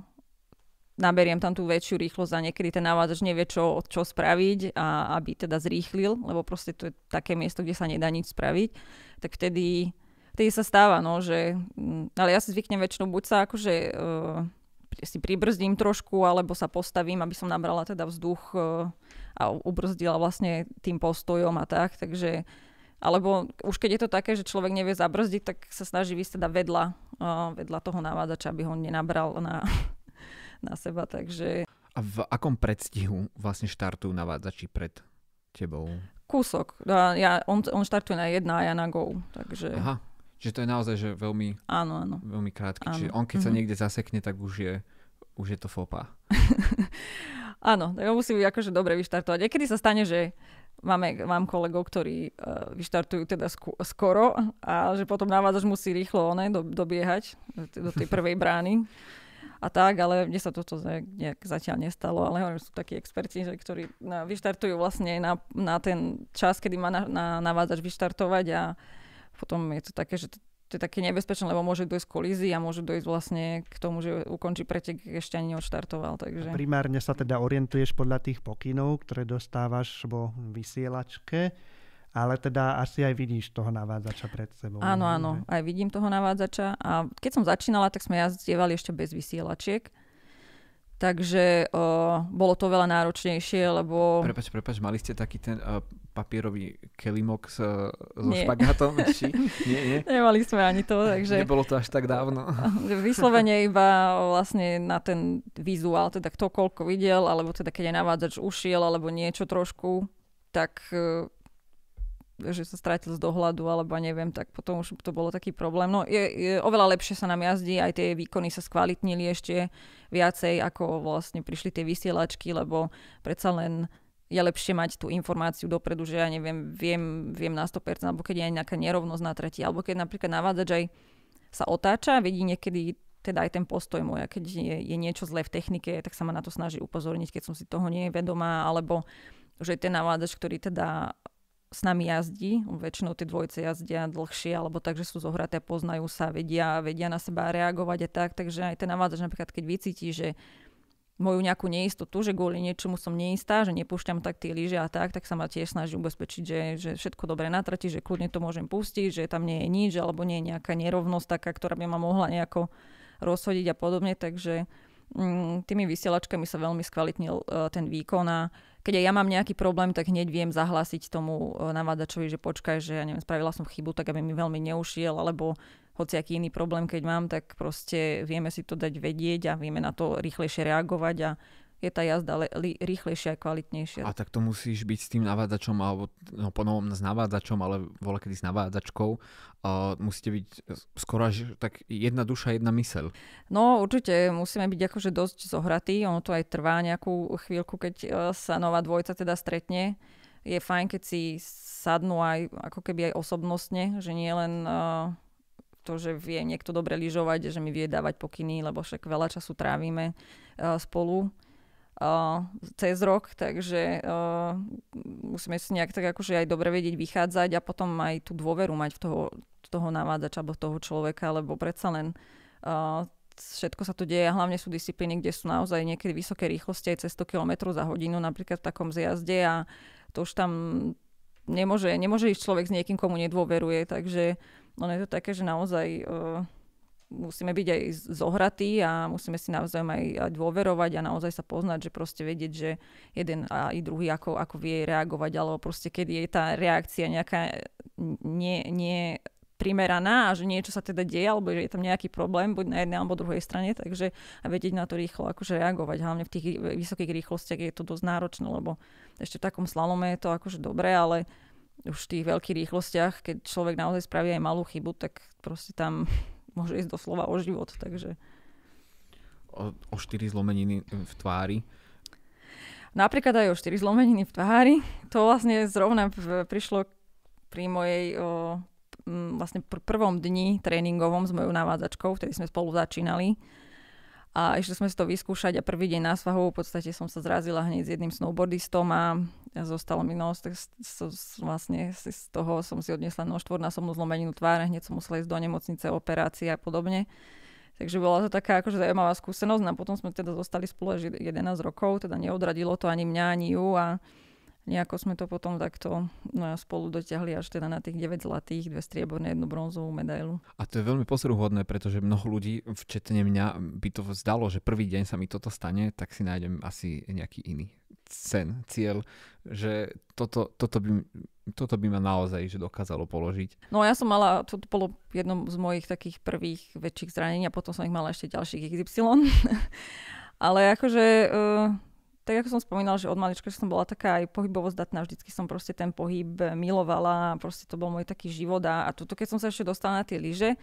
naberiem tam tú väčšiu rýchlosť a niekedy ten navádzač nevie, čo, čo spraviť a aby teda zrýchlil, lebo proste to je také miesto, kde sa nedá nič spraviť, tak vtedy vtedy sa stáva, no, že, mm, ale ja si zvyknem väčšinou buď sa akože uh, si pribrzdím trošku, alebo sa postavím, aby som nabrala teda vzduch uh, a ubrzdila vlastne tým postojom a tak, takže alebo už keď je to také, že človek nevie zabrzdiť, tak sa snaží vysť teda vedľa, uh, vedľa toho navádzača, aby ho nenabral na, na seba, takže... A v akom predstihu vlastne štartujú navádzači pred tebou? Kúsok. Ja, on, on štartuje na jedna a ja na go. Takže... Aha, že to je naozaj že veľmi, áno, áno. veľmi krátky. Áno. Čiže on keď mm-hmm. sa mhm. niekde zasekne, tak už je, už je to fopa. áno, tak musí akože dobre vyštartovať. Niekedy sa stane, že máme, mám kolegov, ktorí uh, vyštartujú teda sku- skoro a že potom návádzač musí rýchlo one do, dobiehať do tej prvej brány a tak, ale mne sa toto nejak zatiaľ nestalo, ale hovorím, sú takí experti, že, ktorí na, e, vyštartujú vlastne na, na ten čas, kedy má na, na, navádzač vyštartovať a potom je to také, že to, to je také nebezpečné, lebo môže dojsť kolízii a môže dojsť vlastne k tomu, že ukončí pretek, ešte ani neodštartoval. Takže... primárne sa teda orientuješ podľa tých pokynov, ktoré dostávaš vo vysielačke, ale teda asi aj vidíš toho navádzača pred sebou. Áno, áno, aj vidím toho navádzača. A keď som začínala, tak sme jazdievali ešte bez vysielačiek Takže uh, bolo to veľa náročnejšie, lebo... Prepač, prepač, mali ste taký ten uh, papierový kelimok s, uh, so nie. špagátom? Či... nie, nie. Nemali sme ani to, takže... Nebolo to až tak dávno. Vyslovene iba vlastne na ten vizuál, teda kto koľko videl, alebo teda keď je navádzač ušiel, alebo niečo trošku, tak uh, že sa strátil z dohľadu alebo neviem, tak potom už to bolo taký problém. No je, je, oveľa lepšie sa nám jazdí, aj tie výkony sa skvalitnili ešte viacej, ako vlastne prišli tie vysielačky, lebo predsa len je lepšie mať tú informáciu dopredu, že ja neviem, viem, viem na 100%, alebo keď je nejaká nerovnosť na tretí, alebo keď napríklad navádzač aj sa otáča, vidí niekedy teda aj ten postoj môj, a keď je, je niečo zlé v technike, tak sa ma na to snaží upozorniť, keď som si toho nie vedomá, alebo že ten navádzač, ktorý teda s nami jazdí, väčšinou tie dvojce jazdia dlhšie, alebo tak, že sú zohraté, poznajú sa, vedia, vedia na seba reagovať a tak, takže aj ten navádzač napríklad, keď vycíti, že moju nejakú neistotu, že kvôli niečomu som neistá, že nepúšťam tak tie lyže a tak, tak sa ma tiež snaží ubezpečiť, že, že všetko dobre natratí, že kľudne to môžem pustiť, že tam nie je nič, alebo nie je nejaká nerovnosť taká, ktorá by ma mohla nejako rozhodiť a podobne, takže mm, tými vysielačkami sa veľmi skvalitnil e, ten výkon a keď aj ja mám nejaký problém, tak hneď viem zahlásiť tomu eh, navádzačovi, že počkaj, že ja neviem, spravila som chybu, tak aby mi veľmi neušiel, alebo aký iný problém, keď mám, tak proste vieme si to dať vedieť a vieme na to rýchlejšie reagovať a je tá jazda le- li- rýchlejšia a kvalitnejšia. A tak to musíš byť s tým navádzačom, alebo no, ponovom s navádzačom, ale voľa kedy s navádzačkou. Uh, musíte byť skoro až tak jedna duša, jedna myseľ. No určite, musíme byť akože dosť zohratí, ono to aj trvá nejakú chvíľku, keď e, sa nová dvojca teda stretne. Je fajn, keď si sadnú aj ako keby aj osobnostne, že nie len uh, to, že vie niekto dobre lyžovať, že mi vie dávať pokyny, lebo však veľa času trávime uh, spolu uh, cez rok, takže uh, musíme si nejak tak akože aj dobre vedieť vychádzať a potom aj tú dôveru mať v toho, toho navádzača alebo toho človeka, lebo predsa len uh, všetko sa tu deje a hlavne sú disciplíny, kde sú naozaj niekedy vysoké rýchlosti aj cez 100 km za hodinu, napríklad v takom zjazde a to už tam nemôže, nemôže ísť človek s niekým, komu nedôveruje, takže ono je to také, že naozaj uh, musíme byť aj zohratí a musíme si navzájom aj dôverovať a naozaj sa poznať, že proste vedieť, že jeden a i druhý ako, ako vie reagovať, alebo proste keď je tá reakcia nejaká e, nie, nie primeraná a že niečo sa teda deje, alebo že je tam nejaký problém, buď na jednej alebo druhej strane, takže a vedieť na to rýchlo akože reagovať. Hlavne v tých vysokých rýchlostiach je to dosť náročné, lebo ešte v takom slalome je to akože dobré, ale už v tých veľkých rýchlostiach, keď človek naozaj spraví aj malú chybu, tak proste tam môže ísť doslova o život, takže... O, o štyri zlomeniny v tvári. Napríklad aj o štyri zlomeniny v tvári. To vlastne zrovna prišlo pri mojej o, vlastne pr- prvom dni tréningovom s mojou navádzačkou, vtedy sme spolu začínali a išli sme si to vyskúšať a prvý deň na svahu v podstate som sa zrazila hneď s jedným snowboardistom a zostalo mi nos, tak som, vlastne z toho som si odnesla somnú zlomeninu tváre, hneď som musela ísť do nemocnice, operácie a podobne. Takže bola to taká akože zaujímavá skúsenosť no a potom sme teda zostali spolu až 11 rokov, teda neodradilo to ani mňa, ani ju a Nejako sme to potom takto no, spolu dotiahli až teda na tých 9 zlatých, dve strieborné, jednu bronzovú medailu. A to je veľmi pozoruhodné, pretože mnoho ľudí, včetne mňa, by to zdalo, že prvý deň sa mi toto stane, tak si nájdem asi nejaký iný cen, cieľ, že toto, toto, by, toto by ma naozaj že dokázalo položiť. No ja som mala, to bolo jedno z mojich takých prvých väčších zranení a potom som ich mala ešte ďalších XY. Ale akože... Uh tak ako som spomínala, že od malička som bola taká aj pohybovo zdatná, vždycky som proste ten pohyb milovala, proste to bol môj taký život a, a toto, keď som sa ešte dostala na tie lyže,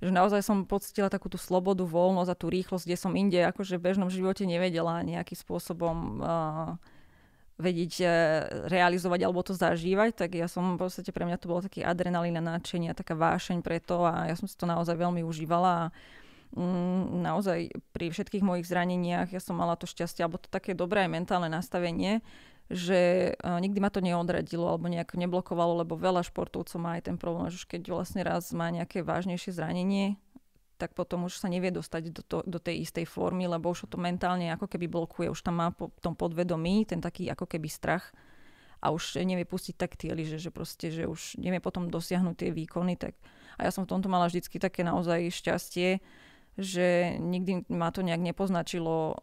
že naozaj som pocitila takú tú slobodu, voľnosť a tú rýchlosť, kde som inde, akože v bežnom živote nevedela nejakým spôsobom uh, vedieť uh, realizovať alebo to zažívať, tak ja som v podstate pre mňa to bolo taký adrenalín a a taká vášeň pre to a ja som si to naozaj veľmi užívala a Mm, naozaj pri všetkých mojich zraneniach ja som mala to šťastie, alebo to také dobré aj mentálne nastavenie, že e, nikdy ma to neodradilo alebo nejak neblokovalo, lebo veľa športovcov má aj ten problém, že už keď vlastne raz má nejaké vážnejšie zranenie, tak potom už sa nevie dostať do, to, do tej istej formy, lebo už to mentálne ako keby blokuje, už tam má po tom podvedomí ten taký ako keby strach a už nevie pustiť tak tie lyže, že proste, že už nevie potom dosiahnuť tie výkony. Tak. A ja som v tomto mala vždycky také naozaj šťastie, že nikdy ma to nejak nepoznačilo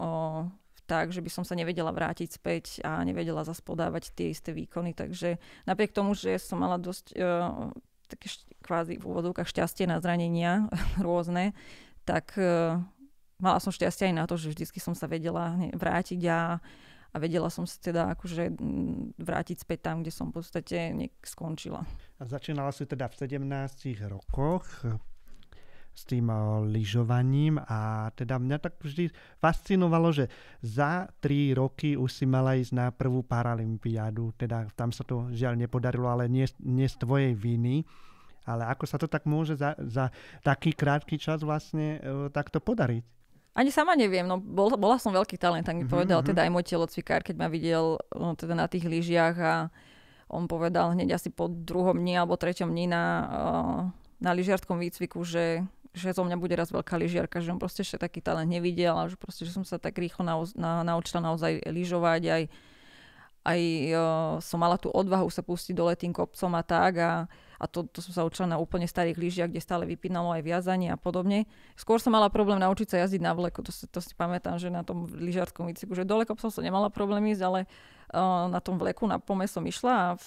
tak, že by som sa nevedela vrátiť späť a nevedela zaspodávať tie isté výkony. Takže napriek tomu, že som mala dosť o, také št- kvázi v úvodovkách šťastie na zranenia rôzne, tak o, mala som šťastie aj na to, že vždycky som sa vedela vrátiť a, a vedela som si teda akože vrátiť späť tam, kde som v podstate skončila. A začínala si teda v 17 rokoch, s tým eh, lyžovaním a teda mňa tak vždy fascinovalo, že za tri roky už si mala ísť na prvú paralympiádu, teda tam sa to žiaľ nepodarilo, ale nie, nie z tvojej viny. Ale ako sa to tak môže za, za taký krátky čas vlastne e, takto podariť? Ani sama neviem, no bol, bola som veľký talent, tak mi mm-hmm. povedal mhm. teda aj môj telocvikár, keď ma videl no, teda na tých lyžiach a on povedal hneď asi po druhom dni alebo treťom dni na, na lyžiarskom výcviku, že že zo mňa bude raz veľká lyžiarka, že som proste ešte taký talent a že proste, že som sa tak rýchlo na, na, naučila naozaj lyžovať, aj, aj uh, som mala tú odvahu sa pustiť dole tým kopcom a tak a, a to, to som sa učila na úplne starých lyžiach, kde stále vypínalo aj viazanie a podobne. Skôr som mala problém naučiť sa jazdiť na vleku, to, si, to si pamätám, že na tom lyžiarskom výciku, že dole kopcom som nemala problém ísť, ale uh, na tom vleku na pome som išla a v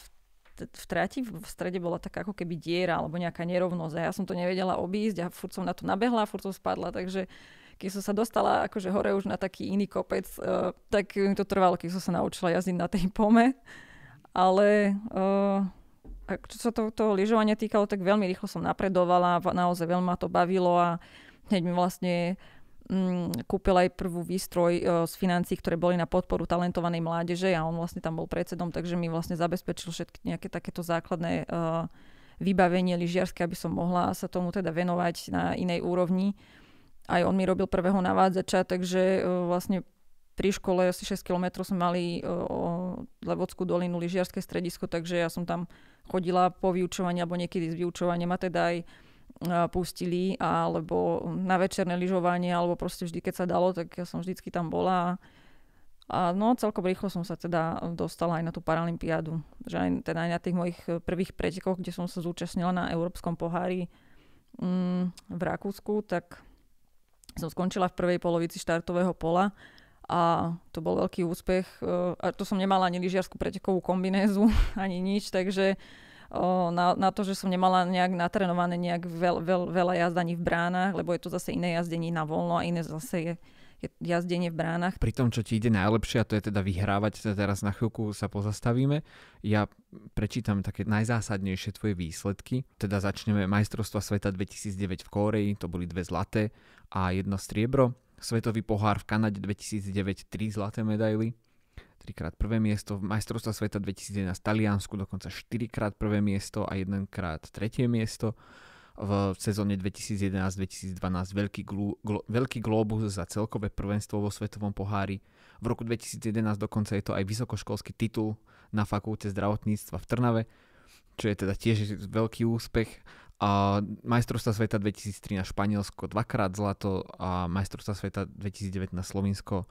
v trati v strede bola taká ako keby diera alebo nejaká nerovnosť a ja som to nevedela obísť a furt som na to nabehla, furt som spadla, takže keď som sa dostala akože hore už na taký iný kopec, uh, tak mi to trvalo, keď som sa naučila jazdiť na tej pome. Ale uh, čo sa to, toho lyžovania týkalo, tak veľmi rýchlo som napredovala, naozaj veľmi ma to bavilo a hneď mi vlastne Mm, kúpil aj prvú výstroj e, z financií, ktoré boli na podporu talentovanej mládeže a on vlastne tam bol predsedom, takže mi vlastne zabezpečil všetky nejaké takéto základné e, vybavenie lyžiarske, aby som mohla sa tomu teda venovať na inej úrovni. Aj on mi robil prvého navádzača, takže e, vlastne pri škole asi 6 km sme mali levodskú dolinu lyžiarske stredisko, takže ja som tam chodila po vyučovaní alebo niekedy z vyučovania a teda aj pustili, alebo na večerné lyžovanie, alebo proste vždy, keď sa dalo, tak ja som vždycky tam bola. A no, celkom rýchlo som sa teda dostala aj na tú paralympiádu. Že aj, teda aj na tých mojich prvých pretekoch, kde som sa zúčastnila na Európskom pohári mm, v Rakúsku, tak som skončila v prvej polovici štartového pola a to bol veľký úspech. E, a to som nemala ani lyžiarsku pretekovú kombinézu, ani nič, takže uh, o, na, na to, že som nemala nejak natrenované nejak veľ, veľ, veľa jazdaní v bránach, lebo je to zase iné jazdenie na voľno a iné zase je jazdenie v bránach. Pri tom, čo ti ide najlepšie, a to je teda vyhrávať, teda teraz na chvíľku sa pozastavíme, ja prečítam také najzásadnejšie tvoje výsledky. Teda začneme majstrovstva sveta 2009 v Kóreji, to boli dve zlaté a jedno striebro. Svetový pohár v Kanade 2009, tri zlaté medaily trikrát prvé miesto, v majstrovstva sveta 2011 v Taliansku dokonca 4 krát prvé miesto a 1 krát tretie miesto. V sezóne 2011-2012 veľký, glu, veľký globus za celkové prvenstvo vo svetovom pohári. V roku 2011 dokonca je to aj vysokoškolský titul na fakulte zdravotníctva v Trnave, čo je teda tiež veľký úspech. A majstrovstva sveta 2013 Španielsko dvakrát zlato a majstrovstva sveta 2019 Slovinsko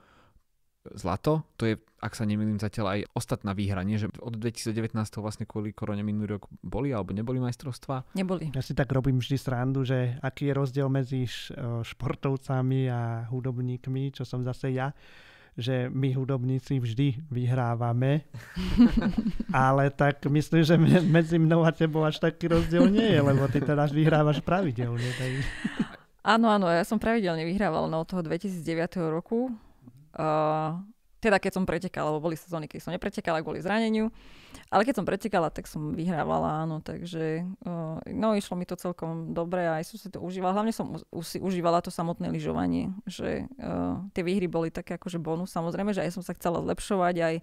zlato. To je, ak sa nemýlim, zatiaľ aj ostatná výhra, nie? Že od 2019 vlastne kvôli korone minulý rok boli alebo neboli majstrovstvá? Neboli. Ja si tak robím vždy srandu, že aký je rozdiel medzi e, športovcami a hudobníkmi, čo som zase ja že my hudobníci vždy vyhrávame, ale tak myslím, že medzi mnou a tebou až taký rozdiel nie je, lebo ty teraz vyhrávaš pravidelne. Áno, áno, ja som pravidelne vyhrával no, od toho 2009 roku Uh, teda keď som pretekala, lebo boli sezóny, keď som nepretekala kvôli zraneniu, ale keď som pretekala, tak som vyhrávala, áno, takže uh, no išlo mi to celkom dobre a aj som si to užívala, hlavne som si užívala to samotné lyžovanie, že uh, tie výhry boli také akože bonus, samozrejme, že aj som sa chcela zlepšovať aj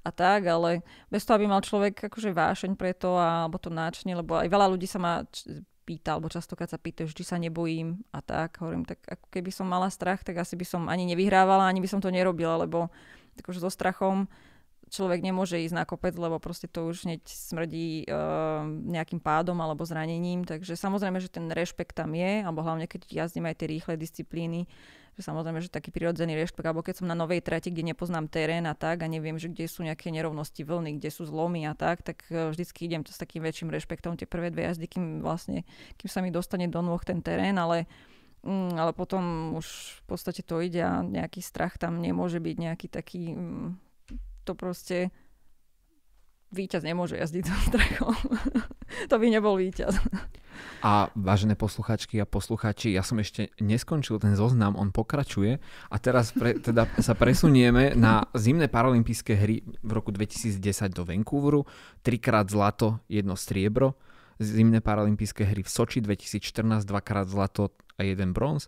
a tak, ale bez toho, aby mal človek akože vášeň pre to a, alebo to náčne, lebo aj veľa ľudí sa ma pýta, alebo častokrát sa že či sa nebojím a tak. Hovorím, tak ako keby som mala strach, tak asi by som ani nevyhrávala, ani by som to nerobila, lebo takože so strachom človek nemôže ísť na kopec, lebo proste to už hneď smrdí e, nejakým pádom alebo zranením. Takže samozrejme, že ten rešpekt tam je, alebo hlavne keď jazdíme aj tie rýchle disciplíny, že samozrejme, že taký prirodzený rešpekt, alebo keď som na novej trati, kde nepoznám terén a tak a neviem, že kde sú nejaké nerovnosti vlny, kde sú zlomy a tak, tak eh, vždycky idem to s takým väčším rešpektom tie prvé dve jazdy, kým vlastne, kým sa mi dostane do nôh ten terén, ale Mm, ale potom už v podstate to ide a nejaký strach tam nemôže byť nejaký taký mm, to proste víťaz nemôže jazdiť so strechou. to by nebol víťaz. A vážené posluchačky a posluchači, ja som ešte neskončil ten zoznam, on pokračuje a teraz pre, teda sa presunieme na zimné paralympijské hry v roku 2010 do Vancouveru. Trikrát zlato, jedno striebro. Zimné paralympijské hry v Soči 2014, dvakrát zlato a jeden bronz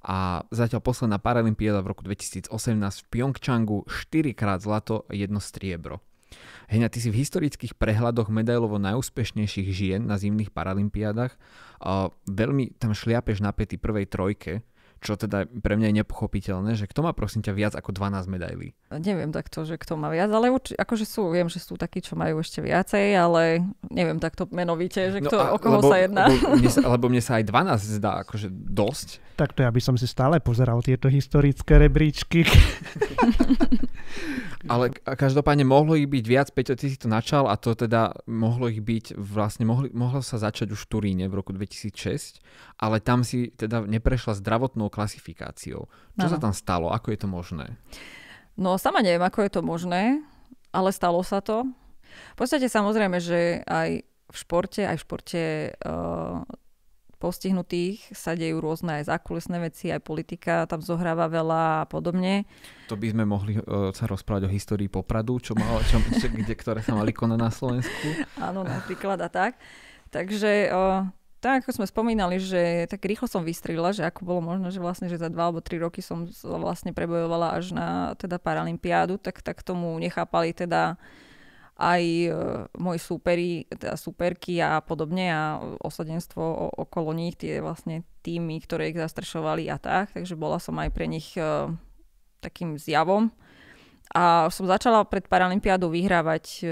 a zatiaľ posledná paralympiáda v roku 2018 v Pjongčangu 4 krát zlato, 1 striebro. Heňa, ty si v historických prehľadoch medailovo najúspešnejších žien na zimných paralympiádach. Uh, veľmi tam šliapeš na pety prvej trojke čo teda pre mňa je nepochopiteľné, že kto má prosím ťa viac ako 12 medailí? Neviem takto, že kto má viac, ale uči, akože sú, viem, že sú takí, čo majú ešte viacej, ale neviem takto menovite, že no kto, no a, o koho lebo, sa jedná. Lebo mne sa, mne sa aj 12 zdá akože dosť. Takto ja by som si stále pozeral tieto historické rebríčky. ale každopádne mohlo ich byť viac, Peťo, ty si to načal a to teda mohlo ich byť, vlastne mohli, mohlo sa začať už v Turíne v roku 2006 ale tam si teda neprešla zdravotnou klasifikáciou. Čo ano. sa tam stalo? Ako je to možné? No sama neviem, ako je to možné, ale stalo sa to. V podstate samozrejme, že aj v športe, aj v športe uh, postihnutých sa dejú rôzne aj zákulisné veci, aj politika tam zohráva veľa a podobne. To by sme mohli uh, sa rozprávať o histórii popradu, čo mal, čo, čo, kde, ktoré sa mali konať na Slovensku. Áno, napríklad a tak. Takže uh, tak ako sme spomínali, že tak rýchlo som vystrila, že ako bolo možno, že vlastne že za dva alebo tri roky som vlastne prebojovala až na teda Paralympiádu, tak, tak tomu nechápali teda aj e, moji súperi, teda súperky a podobne a osadenstvo o, okolo nich, tie vlastne týmy, ktoré ich zastrešovali a tak, takže bola som aj pre nich e, takým zjavom. A som začala pred Paralympiádou vyhrávať e,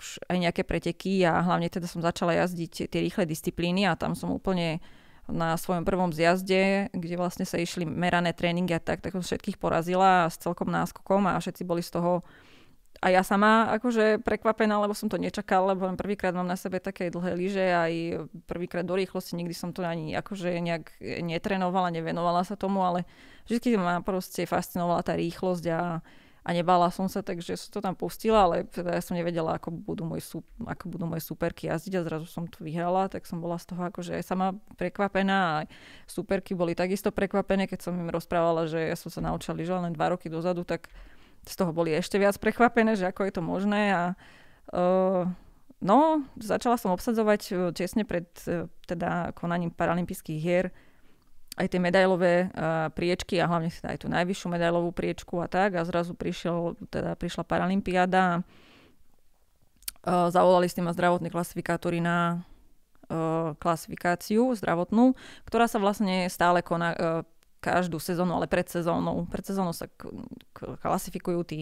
už aj nejaké preteky a hlavne teda som začala jazdiť tie rýchle disciplíny a tam som úplne na svojom prvom zjazde, kde vlastne sa išli merané tréningy a tak, tak som všetkých porazila s celkom náskokom a všetci boli z toho a ja sama akože prekvapená, lebo som to nečakala, lebo len prvýkrát mám na sebe také dlhé lyže, aj prvýkrát do rýchlosti, nikdy som to ani akože nejak netrenovala, nevenovala sa tomu, ale vždy ma proste fascinovala tá rýchlosť a a nebala som sa, takže som to tam pustila, ale teda ja som nevedela, ako budú, môj, ako budú moje superky jazdiť a zrazu som to vyhrala, tak som bola z toho akože aj sama prekvapená a superky boli takisto prekvapené, keď som im rozprávala, že ja som sa naučila lyžovať len dva roky dozadu, tak z toho boli ešte viac prekvapené, že ako je to možné a uh, no, začala som obsadzovať e, tesne pred e, teda konaním paralympijských hier aj tie medailové priečky a hlavne si teda aj tú najvyššiu medailovú priečku a tak a zrazu prišiel, teda prišla Paralympiáda zavolali ste týma zdravotní klasifikátory na klasifikáciu zdravotnú, ktorá sa vlastne stále koná každú sezónu, ale pred sezónou. Pred sezónou sa klasifikujú tí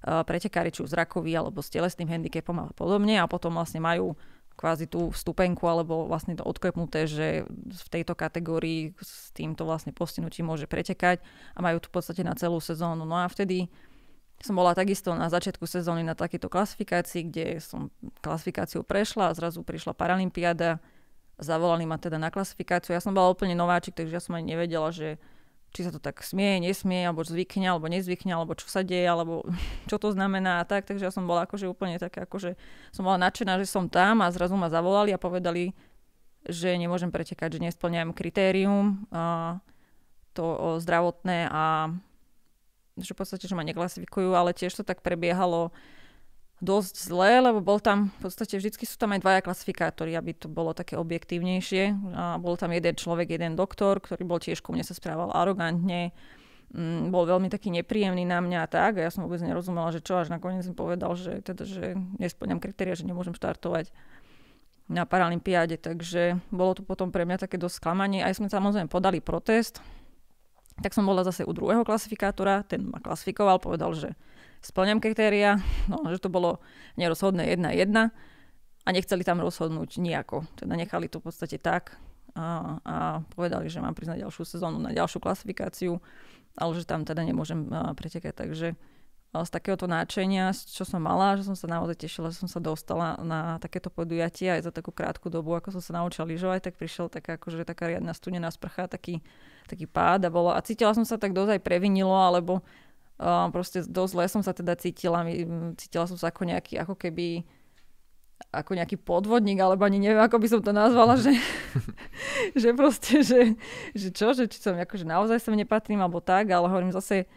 pretekári, či už zrakoví, alebo s telesným handicapom a podobne a potom vlastne majú kvázi tú vstupenku alebo vlastne to odklepnuté, že v tejto kategórii s týmto vlastne postihnutím môže pretekať a majú tu v podstate na celú sezónu. No a vtedy som bola takisto na začiatku sezóny na takejto klasifikácii, kde som klasifikáciu prešla a zrazu prišla Paralympiáda, zavolali ma teda na klasifikáciu. Ja som bola úplne nováčik, takže ja som ani nevedela, že či sa to tak smie, nesmie, alebo zvykne, alebo nezvykne, alebo čo sa deje, alebo čo to znamená a tak. Takže ja som bola akože úplne taká, akože som bola nadšená, že som tam a zrazu ma zavolali a povedali, že nemôžem pretekať, že nesplňujem kritérium a to o zdravotné a že v podstate, že ma neklasifikujú, ale tiež to tak prebiehalo dosť zlé, lebo bol tam, v podstate vždy sú tam aj dvaja klasifikátory, aby to bolo také objektívnejšie. A bol tam jeden človek, jeden doktor, ktorý bol tiež ku mne sa správal arogantne, mm, bol veľmi taký nepríjemný na mňa a tak. A ja som vôbec nerozumela, že čo až nakoniec mi povedal, že, teda, že nesplňam kritéria, že nemôžem štartovať na Paralympiáde, takže bolo to potom pre mňa také dosť sklamanie. Aj sme samozrejme podali protest, tak som bola zase u druhého klasifikátora, ten ma klasifikoval, povedal, že splňam kritéria, no, že to bolo nerozhodné 1-1 a nechceli tam rozhodnúť nejako. Teda nechali to v podstate tak a, a povedali, že mám priznať ďalšiu sezónu na ďalšiu klasifikáciu, ale že tam teda nemôžem pretekať. Takže z takéhoto náčenia, čo som mala, že som sa naozaj tešila, že som sa dostala na takéto podujatie aj za takú krátku dobu, ako som sa naučila lyžovať, tak prišiel taká, akože, taká riadna studená sprcha, taký, taký pád a bolo. A cítila som sa tak dozaj previnilo, alebo Ehm, proste dosť zle som sa teda cítila. Cítila som sa ako nejaký, ako keby ako nejaký podvodník, alebo ani neviem, ako by som to nazvala, že, že proste, že, že čo, že či som akože naozaj sem nepatrím, alebo tak, ale hovorím zase,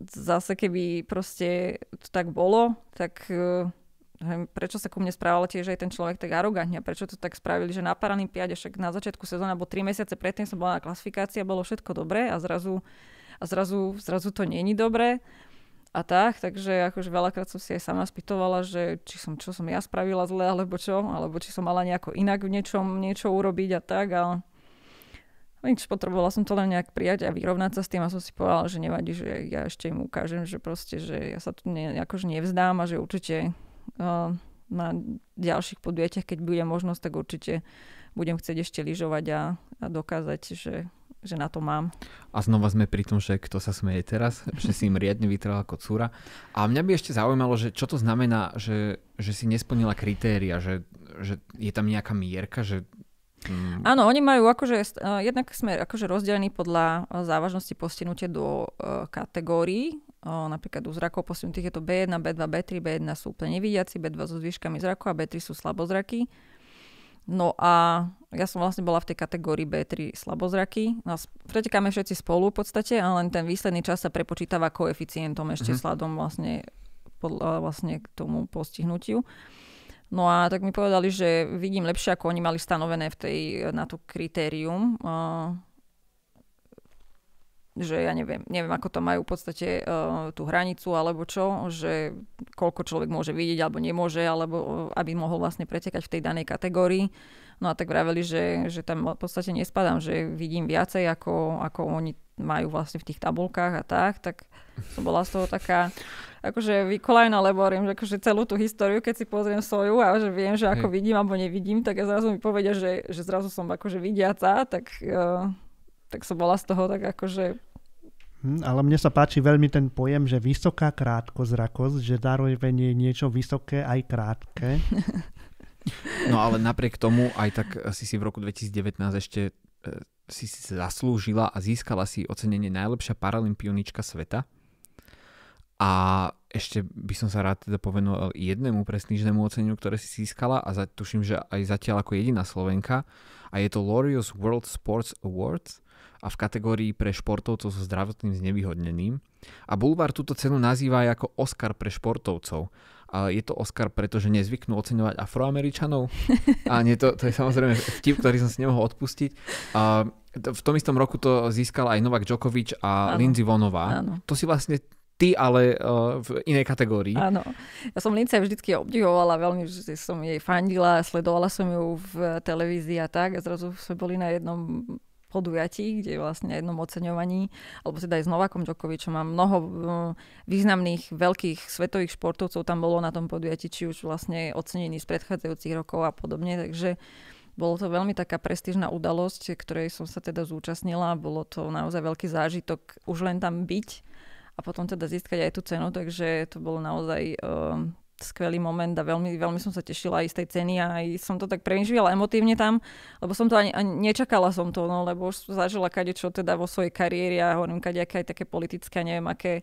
zase keby proste to tak bolo, tak neviem, eh, prečo sa ku mne správal tiež aj ten človek tak arogantne, prečo to tak spravili, že na Paralympiade, však na začiatku sezóna, alebo tri mesiace predtým som bola na klasifikácii a bolo všetko dobré a zrazu a zrazu, zrazu to není dobré a tak, takže akože veľakrát som si aj sama spýtovala, že či som, čo som ja spravila zle, alebo čo, alebo či som mala nejako inak v niečom niečo urobiť a tak, ale nič, potrebovala som to len nejak prijať a vyrovnať sa s tým a som si povedala, že nevadí, že ja ešte im ukážem, že proste, že ja sa tu ne, akože nevzdám a že určite uh, na ďalších podujatiach, keď bude možnosť, tak určite budem chcieť ešte lyžovať a, a dokázať, že že na to mám. A znova sme pri tom, že kto sa smeje teraz, že si im riadne vytrala cúra. A mňa by ešte zaujímalo, že čo to znamená, že, že si nesplnila kritéria, že, že je tam nejaká mierka, že Mm. Áno, oni majú akože, uh, jednak sme akože rozdelení podľa uh, závažnosti postihnutia do uh, kategórií. Uh, napríklad u zrakov postihnutých je to B1, B2, B3, B1 sú úplne nevidiaci, B2 so zvýškami zraku a B3 sú slabozraky. No a ja som vlastne bola v tej kategórii B3 slabozraky. Nás no pretekáme všetci spolu v podstate, ale len ten výsledný čas sa prepočítava koeficientom ešte mm-hmm. sladom vlastne, podľa, vlastne k tomu postihnutiu. No a tak mi povedali, že vidím lepšie, ako oni mali stanovené v tej, na to kritérium. Uh, že ja neviem, neviem ako to majú v podstate uh, tú hranicu alebo čo, že koľko človek môže vidieť alebo nemôže, alebo eh, aby mohol vlastne pretekať v tej danej kategórii. No a tak vraveli, že, že tam v podstate nespadám, že vidím viacej ako, ako oni majú vlastne v tých tabulkách a tak, tak som bola z toho taká akože vykolajná, lebo hovorím, že akože celú tú históriu, keď si pozriem svoju a že viem, že ako vidím alebo nevidím, tak ja zrazu mi povedia, že, že zrazu som akože vidiaca, tak uh, tak som bola z toho tak akože... Hm, ale mne sa páči veľmi ten pojem, že vysoká krátkozrakosť, že zároveň je niečo vysoké aj krátke. No ale napriek tomu aj tak eh, si si v roku 2019 ešte eh, si zaslúžila a získala si ocenenie najlepšia paralympionička sveta. A ešte by som sa rád teda povenoval jednému prestížnemu oceneniu, ktoré si získala a tuším, že aj zatiaľ ako jediná Slovenka a je to Laureus World Sports Awards a v kategórii pre športovcov so zdravotným znevýhodneným. A Bulvar túto cenu nazýva aj ako Oscar pre športovcov. A je to Oscar, pretože nezvyknú oceňovať afroameričanov. A nie, to, to je samozrejme vtip, ktorý som si nemohol odpustiť. A v tom istom roku to získal aj Novak Djokovic a ano. Lindsay Vonová. Ano. To si vlastne ty, ale uh, v inej kategórii. Áno. Ja som Lince vždy obdivovala veľmi, že som jej fandila, sledovala som ju v televízii a tak a zrazu sme boli na jednom podujatí, kde vlastne na jednom oceňovaní, alebo teda aj s Novakom Djokovičom a mnoho významných veľkých svetových športovcov tam bolo na tom podujatí, či už vlastne ocenení z predchádzajúcich rokov a podobne, takže bolo to veľmi taká prestížna udalosť, ktorej som sa teda zúčastnila. Bolo to naozaj veľký zážitok už len tam byť a potom teda získať aj tú cenu, takže to bolo naozaj uh, skvelý moment a veľmi, veľmi som sa tešila aj z tej ceny a aj som to tak prežívala emotívne tam, lebo som to ani, ani nečakala som to, no, lebo už zažila čo teda vo svojej kariére a hovorím aké aj také politické, neviem aké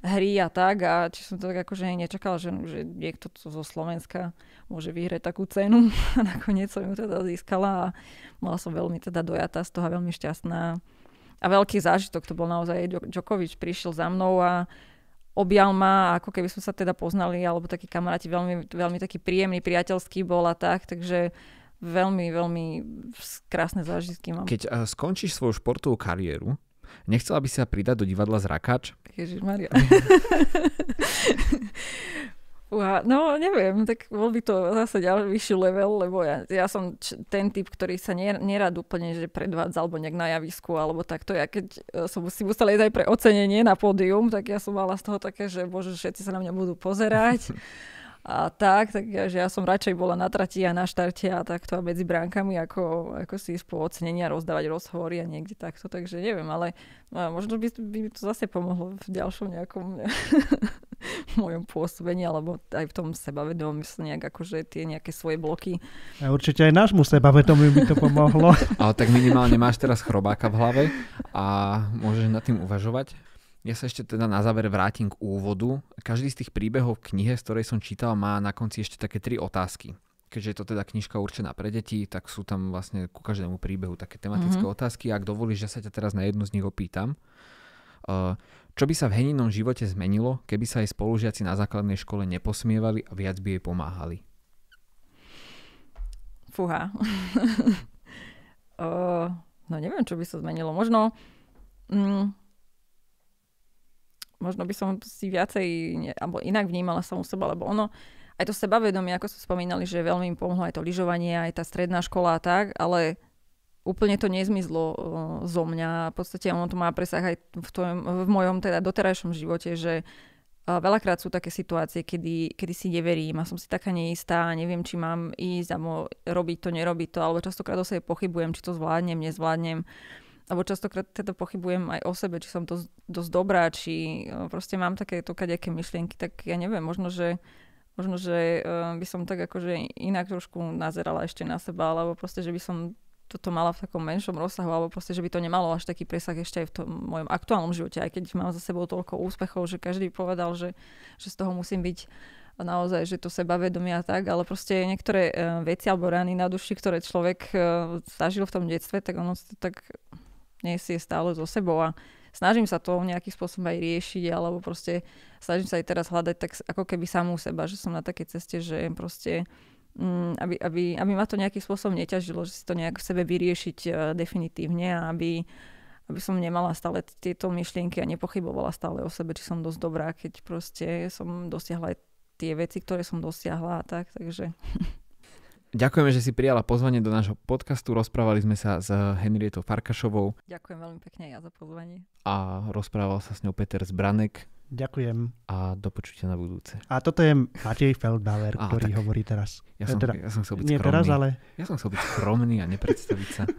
hry a tak a či som to tak akože nečakala, že, že niekto to zo Slovenska môže vyhrať takú cenu a nakoniec som ju teda získala a bola som veľmi teda dojatá z toho veľmi šťastná a veľký zážitok to bol naozaj. Djokovič prišiel za mnou a objal ma, ako keby sme sa teda poznali, alebo takí kamaráti, veľmi, veľmi taký príjemný, priateľský bol a tak, takže veľmi, veľmi krásne zážitky mám. Keď uh, skončíš svoju športovú kariéru, nechcela by si sa pridať do divadla Zrakač? Ježiš Maria. Uha, no neviem, tak bol by to zase ďalší level, lebo ja, ja som č- ten typ, ktorý sa nier- nerad úplne že predvádza alebo nejak na javisku alebo takto. Ja keď e, som si musela ísť aj pre ocenenie na pódium, tak ja som mala z toho také, že bože, všetci sa na mňa budú pozerať. a tak, takže ja som radšej bola na trati a na štarte a takto a medzi bránkami, ako, ako si ísť po ocenenia rozdávať rozhovory a niekde takto, takže neviem, ale e, možno by, by to zase pomohlo v ďalšom nejakom mojom pôsobení, alebo aj v tom sebavedomom sú nejak akože tie nejaké svoje bloky. A určite aj nášmu sebavedomu by to pomohlo. Ale tak minimálne máš teraz chrobáka v hlave a môžeš nad tým uvažovať. Ja sa ešte teda na záver vrátim k úvodu. Každý z tých príbehov v knihe, z ktorej som čítal, má na konci ešte také tri otázky. Keďže je to teda knižka určená pre deti, tak sú tam vlastne ku každému príbehu také tematické mm-hmm. otázky. Ak dovolíš, že ja sa ťa teraz na jednu z nich opýtam. Eh, čo by sa v heninom živote zmenilo, keby sa jej spolužiaci na základnej škole neposmievali a viac by jej pomáhali? Fúha. Eh, no neviem, čo by sa zmenilo. Možno... Mm, možno by som si viacej, ne, alebo inak vnímala som u seba, lebo ono, aj to sebavedomie, ako sme spomínali, že veľmi im pomohlo aj to lyžovanie, aj tá stredná škola a tak, ale úplne to nezmizlo uh, zo mňa. V podstate ono to má presah aj v, tvojom, v mojom teda doterajšom živote, že uh, veľakrát sú také situácie, kedy, kedy si neverím a som si taká neistá, neviem, či mám ísť a mo, robiť to, nerobiť to, alebo častokrát o sebe pochybujem, či to zvládnem, nezvládnem alebo častokrát teda pochybujem aj o sebe, či som to dosť dobrá, či eh, proste mám to kadejaké myšlienky, tak ja neviem, možno, že možno, že by som tak akože inak trošku nazerala ešte na seba, alebo proste, že by som toto mala v takom menšom rozsahu, alebo proste, že by to nemalo až taký presah ešte aj v tom mojom aktuálnom živote, aj keď mám za sebou toľko úspechov, že každý povedal, že, že z toho musím byť naozaj, že to sebavedomie a tak, ale proste niektoré e, veci alebo rany na duši, ktoré človek e, zažil v tom detstve, tak ono to tak nesie stále so sebou a snažím sa to nejakým spôsobom aj riešiť, alebo proste snažím sa aj teraz hľadať tak ako keby samú seba, že som na takej ceste, že proste Mm, aby, aby, aby ma to nejakým spôsobom neťažilo, že si to nejak v sebe vyriešiť e, definitívne a aby, aby som nemala stále tieto myšlienky a nepochybovala stále o sebe, či som dosť dobrá, keď proste som dosiahla aj tie veci, ktoré som dosiahla a tak, takže... Ďakujeme, že si prijala pozvanie do nášho podcastu. Rozprávali sme sa s Henrietou Farkašovou. Ďakujem veľmi pekne ja za pozvanie. A rozprával sa s ňou Peter Zbranek, Ďakujem. A do počutia na budúce. A toto je Matej Feldbauer, Á, ktorý tak. hovorí teraz. Ja som, teda, ja som chcel byť nie skromný. teraz, ale... Ja som chcel byť skromný a nepredstaviť sa.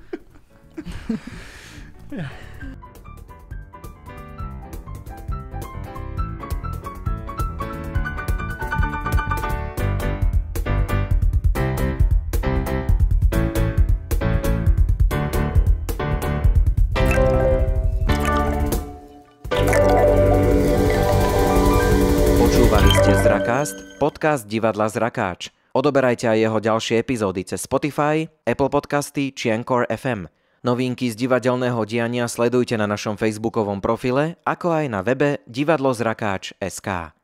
Zrakast, podcast divadla Zrakáč. Odoberajte aj jeho ďalšie epizódy cez Spotify, Apple Podcasty či Anchor FM. Novinky z divadelného diania sledujte na našom facebookovom profile, ako aj na webe divadlozrakáč.sk.